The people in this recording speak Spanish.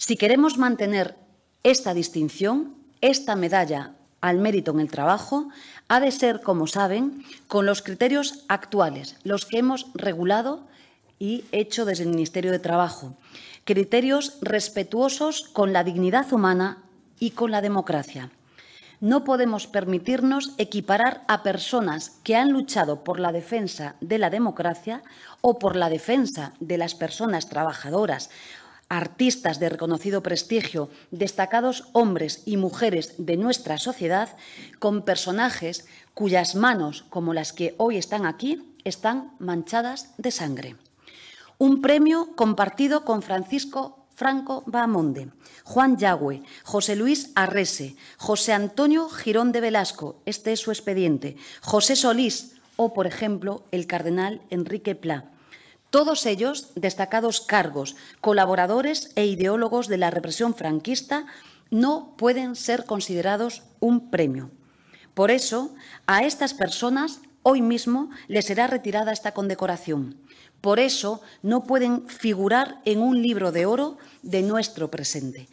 Si queremos mantener esta distinción, esta medalla al mérito en el trabajo, ha de ser, como saben, con los criterios actuales, los que hemos regulado y hecho desde el Ministerio de Trabajo. Criterios respetuosos con la dignidad humana y con la democracia. No podemos permitirnos equiparar a personas que han luchado por la defensa de la democracia o por la defensa de las personas trabajadoras artistas de reconocido prestigio, destacados hombres y mujeres de nuestra sociedad, con personajes cuyas manos, como las que hoy están aquí, están manchadas de sangre. Un premio compartido con Francisco Franco Bahamonde, Juan Yagüe, José Luis Arrese, José Antonio Girón de Velasco, este es su expediente, José Solís o, por ejemplo, el cardenal Enrique Pla, todos ellos destacados cargos, colaboradores e ideólogos de la represión franquista, no pueden ser considerados un premio. Por eso, a estas personas hoy mismo les será retirada esta condecoración. Por eso no pueden figurar en un libro de oro de nuestro presente.